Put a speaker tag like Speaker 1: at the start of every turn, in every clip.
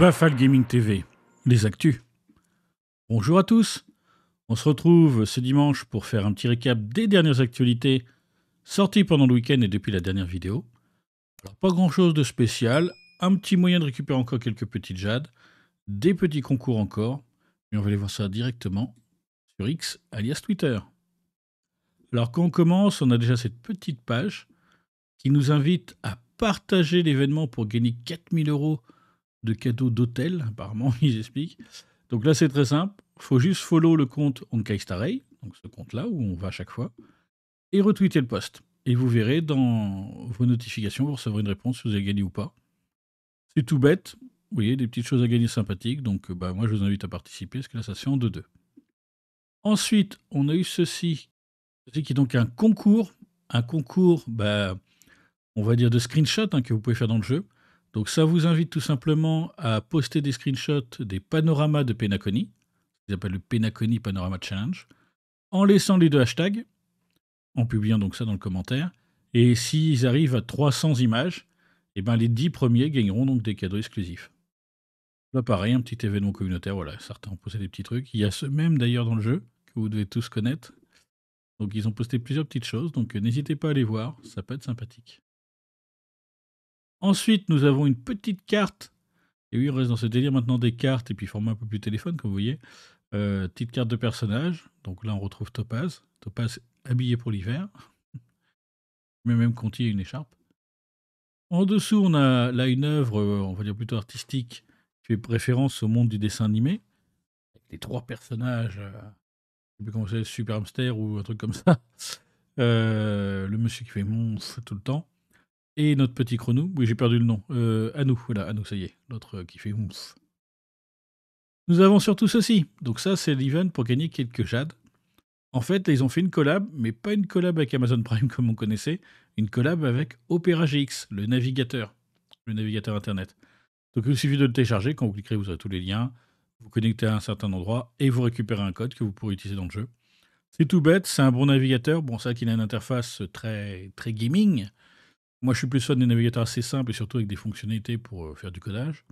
Speaker 1: Bafal Gaming TV, les actus. Bonjour à tous. On se retrouve ce dimanche pour faire un petit récap des dernières actualités sorties pendant le week-end et depuis la dernière vidéo. Alors pas grand-chose de spécial, un petit moyen de récupérer encore quelques petites jades, des petits concours encore, mais on va aller voir ça directement sur X, alias Twitter. Alors quand on commence, on a déjà cette petite page qui nous invite à partager l'événement pour gagner 4000 euros de cadeaux d'hôtel, apparemment, ils expliquent. Donc là, c'est très simple. Il faut juste follow le compte Onkai donc ce compte-là où on va à chaque fois, et retweeter le post. Et vous verrez dans vos notifications, vous recevrez une réponse si vous avez gagné ou pas. C'est tout bête. Vous voyez, des petites choses à gagner sympathiques. Donc bah, moi, je vous invite à participer, parce que là, ça se fait en 2-2. Ensuite, on a eu ceci, ceci qui est donc un concours. Un concours bah, on va dire, de screenshots hein, que vous pouvez faire dans le jeu. Donc ça vous invite tout simplement à poster des screenshots des panoramas de Penaconi, qu'ils appellent le Penaconi Panorama Challenge, en laissant les deux hashtags, en publiant donc ça dans le commentaire. Et s'ils arrivent à 300 images, et eh ben les 10 premiers gagneront donc des cadeaux exclusifs. Là, pareil, un petit événement communautaire. Voilà, certains ont posté des petits trucs. Il y a ce même d'ailleurs dans le jeu que vous devez tous connaître. Donc, ils ont posté plusieurs petites choses. Donc, euh, n'hésitez pas à les voir. Ça peut être sympathique. Ensuite, nous avons une petite carte. Et oui, on reste dans ce délire maintenant des cartes et puis format un peu plus téléphone, comme vous voyez. Euh, petite carte de personnage. Donc là, on retrouve Topaz. Topaz habillé pour l'hiver. Mais même Conti a une écharpe. En dessous, on a là une œuvre, euh, on va dire plutôt artistique, qui fait référence au monde du dessin animé. les trois personnages, euh, Je ne sais plus comment c'est, Super Hamster ou un truc comme ça. le monsieur qui fait monstre tout le temps et notre petit chrono. Oui, j'ai perdu le nom. À euh, nous, voilà, nous, ça y est, l'autre qui fait ouf. Nous avons surtout ceci. Donc ça, c'est l'event pour gagner quelques jades. En fait, ils ont fait une collab, mais pas une collab avec Amazon Prime comme on connaissait, une collab avec Opera GX, le navigateur, le navigateur internet. Donc il suffit de le télécharger, quand vous cliquerez, vous aurez tous les liens, vous connectez à un certain endroit et vous récupérez un code que vous pourrez utiliser dans le jeu. C'est tout bête, c'est un bon navigateur, bon ça qu'il a une interface très, très gaming, moi, je suis plus fan des navigateurs assez simples et surtout avec des fonctionnalités pour euh, faire du codage.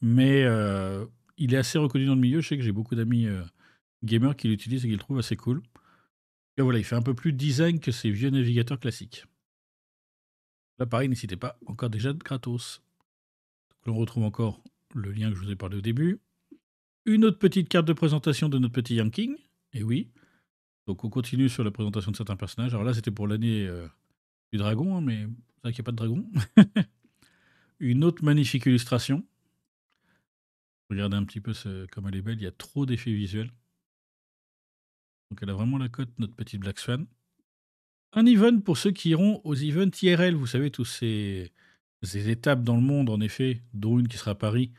Speaker 1: Mais euh, il est assez reconnu dans le milieu. Je sais que j'ai beaucoup d'amis euh, gamers qui l'utilisent et qui le trouvent assez cool. Et voilà, il fait un peu plus design que ces vieux navigateurs classiques. Là, pareil, n'hésitez pas, encore déjà de gratos. on retrouve encore le lien que je vous ai parlé au début. Une autre petite carte de présentation de notre petit Yanking. Et oui. Donc, on continue sur la présentation de certains personnages. Alors là, c'était pour l'année du dragon, hein, mais qu'il n'y a pas de dragon. Une autre magnifique illustration. Regardez un petit peu ce, comme elle est belle, il y a trop d'effets visuels. Donc elle a vraiment la cote, notre petite Black Swan. Un event pour ceux qui iront aux events IRL, vous savez, tous ces, ces étapes dans le monde, en effet, dont une qui sera à Paris,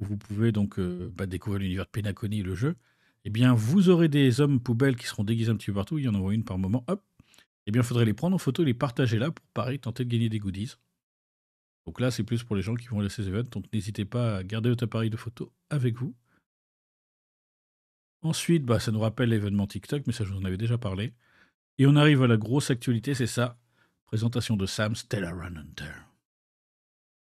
Speaker 1: où vous pouvez donc euh, bah, découvrir l'univers de Pénaconie et le jeu. Eh bien, vous aurez des hommes poubelles qui seront déguisés un petit peu partout. Il y en aura une par moment. Hop, eh bien, il faudrait les prendre en photo et les partager là pour, pareil, tenter de gagner des goodies. Donc là, c'est plus pour les gens qui vont aller à ces événements. donc n'hésitez pas à garder votre appareil de photo avec vous. Ensuite, bah, ça nous rappelle l'événement TikTok, mais ça, je vous en avais déjà parlé. Et on arrive à la grosse actualité, c'est ça. Présentation de Sam Stellar Hunter.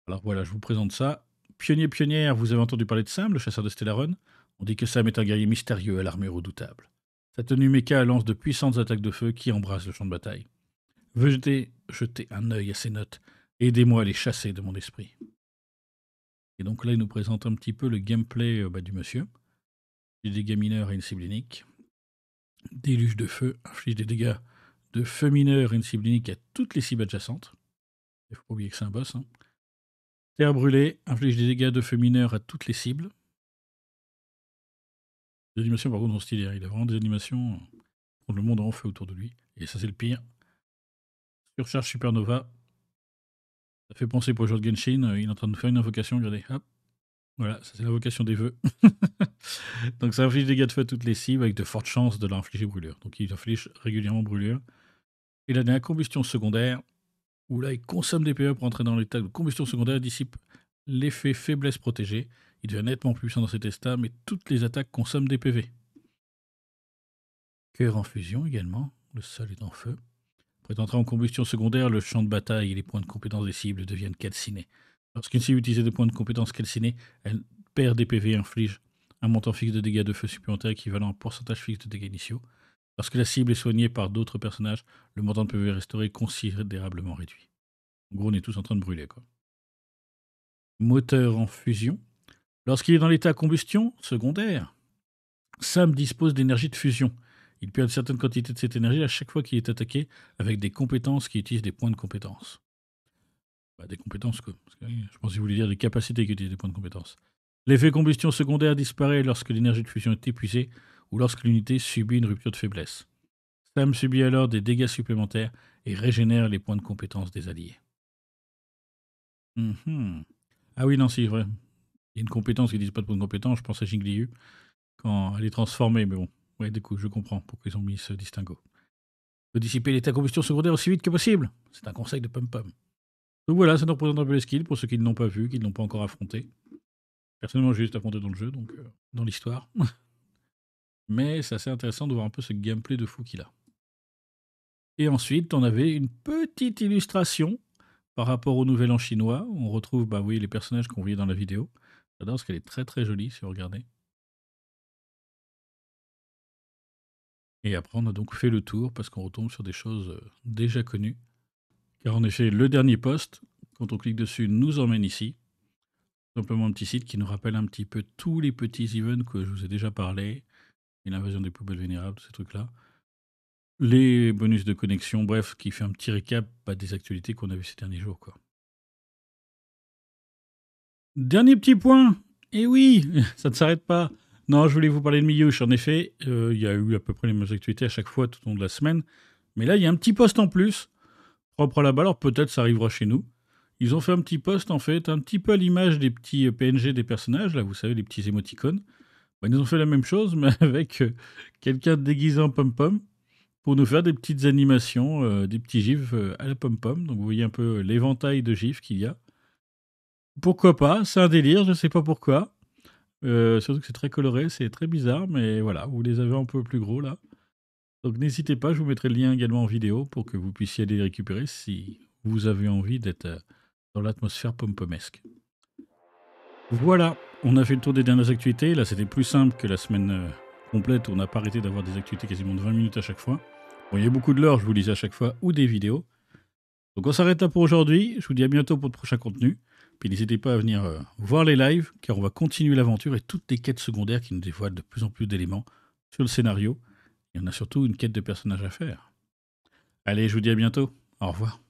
Speaker 1: Alors voilà, je vous présente ça. Pionnier, pionnière, vous avez entendu parler de Sam, le chasseur de Run On dit que Sam est un guerrier mystérieux à l'armée redoutable. Sa tenue méca lance de puissantes attaques de feu qui embrassent le champ de bataille. Veuillez jeter un œil à ces notes. Aidez-moi à les chasser de mon esprit. Et donc là, il nous présente un petit peu le gameplay euh, bah, du monsieur. des dégâts mineurs et une cible unique. Déluge de feu inflige des dégâts de feu mineur et une cible unique à toutes les cibles adjacentes. Il faut pas oublier que c'est un boss. Hein. Terre brûlée inflige des dégâts de feu mineur à toutes les cibles par contre, sont stylées. Hein. Il a vraiment des animations pour euh, le monde en fait autour de lui. Et ça, c'est le pire. Surcharge Supernova. Ça fait penser pour le Genshin. Euh, il est en train de faire une invocation. Regardez. Hop. Voilà, ça c'est l'invocation des vœux. Donc ça inflige des dégâts de feu à toutes les cibles avec de fortes chances de l'infliger brûlure. Donc il inflige régulièrement brûlure. il a des combustion secondaire, où là il consomme des PE pour entrer dans l'état de combustion secondaire, dissipe l'effet faiblesse protégée. Il devient nettement plus puissant dans cet état, mais toutes les attaques consomment des PV. Cœur en fusion également, le sol est en feu. Après en combustion secondaire, le champ de bataille et les points de compétence des cibles deviennent calcinés. Lorsqu'une cible utilise des points de compétence calcinés, elle perd des PV et inflige un montant fixe de dégâts de feu supplémentaires équivalent à un pourcentage fixe de dégâts initiaux. Lorsque la cible est soignée par d'autres personnages, le montant de PV restauré est considérablement réduit. En gros, on est tous en train de brûler, quoi moteur en fusion. Lorsqu'il est dans l'état combustion secondaire, Sam dispose d'énergie de fusion. Il perd une certaine quantité de cette énergie à chaque fois qu'il est attaqué avec des compétences qui utilisent des points de compétence. Bah, des compétences, quoi. je pense que vous voulez dire des capacités qui utilisent des points de compétence. L'effet combustion secondaire disparaît lorsque l'énergie de fusion est épuisée ou lorsque l'unité subit une rupture de faiblesse. Sam subit alors des dégâts supplémentaires et régénère les points de compétence des alliés. Hum, hum. Ah oui, non, si, vrai. Il y a une compétence, ils disent pas de bonne compétence, je pense à Jingliu, quand elle est transformée, mais bon. Ouais, du coup, je comprends pourquoi ils ont mis ce distinguo. De dissiper l'état combustion secondaire aussi vite que possible. C'est un conseil de Pum Pum. Donc voilà, ça nous représente un peu les skills pour ceux qui ne l'ont pas vu, qui ne l'ont pas encore affronté. Personnellement, j'ai juste affronté dans le jeu, donc euh, dans l'histoire. mais c'est assez intéressant de voir un peu ce gameplay de fou qu'il a. Et ensuite, on avait une petite illustration par rapport au Nouvel An chinois, on retrouve bah les personnages qu'on voyait dans la vidéo. J'adore parce qu'elle est très très jolie si vous regardez. Et après, on a donc fait le tour parce qu'on retombe sur des choses euh, déjà connues. Car en effet, le dernier poste, quand on clique dessus, nous emmène ici. Simplement un petit site qui nous rappelle un petit peu tous les petits events que je vous ai déjà parlé. Et l'invasion des poubelles vénérables, ces trucs-là. Les bonus de connexion, bref, qui fait un petit récap bah, des actualités qu'on a vues ces derniers jours. Quoi. Dernier petit point, et eh oui, ça ne s'arrête pas. Non, je voulais vous parler de milieu En effet, euh, il y a eu à peu près les mêmes actualités à chaque fois tout au long de la semaine. Mais là, il y a un petit poste en plus, propre la balle. Alors peut-être ça arrivera chez nous. Ils ont fait un petit poste en fait, un petit peu à l'image des petits euh, PNG des personnages, là vous savez, les petits émoticônes. Bah, ils ont fait la même chose, mais avec euh, quelqu'un déguisé en pom-pom pour nous faire des petites animations, euh, des petits gifs euh, à la pom-pom. Donc vous voyez un peu euh, l'éventail de gifs qu'il y a. Pourquoi pas C'est un délire, je ne sais pas pourquoi. surtout que c'est très coloré, c'est très bizarre, mais voilà, vous les avez un peu plus gros là. Donc n'hésitez pas, je vous mettrai le lien également en vidéo pour que vous puissiez aller les récupérer si vous avez envie d'être dans l'atmosphère pompomesque. Voilà, on a fait le tour des dernières activités. Là, c'était plus simple que la semaine complète. On n'a pas arrêté d'avoir des activités quasiment de 20 minutes à chaque fois. Bon, il y a beaucoup de l'heure, je vous lisais à chaque fois, ou des vidéos. Donc on s'arrête là pour aujourd'hui. Je vous dis à bientôt pour de prochains contenus. Puis n'hésitez pas à venir euh, voir les lives, car on va continuer l'aventure et toutes les quêtes secondaires qui nous dévoilent de plus en plus d'éléments sur le scénario. Il y en a surtout une quête de personnages à faire. Allez, je vous dis à bientôt. Au revoir.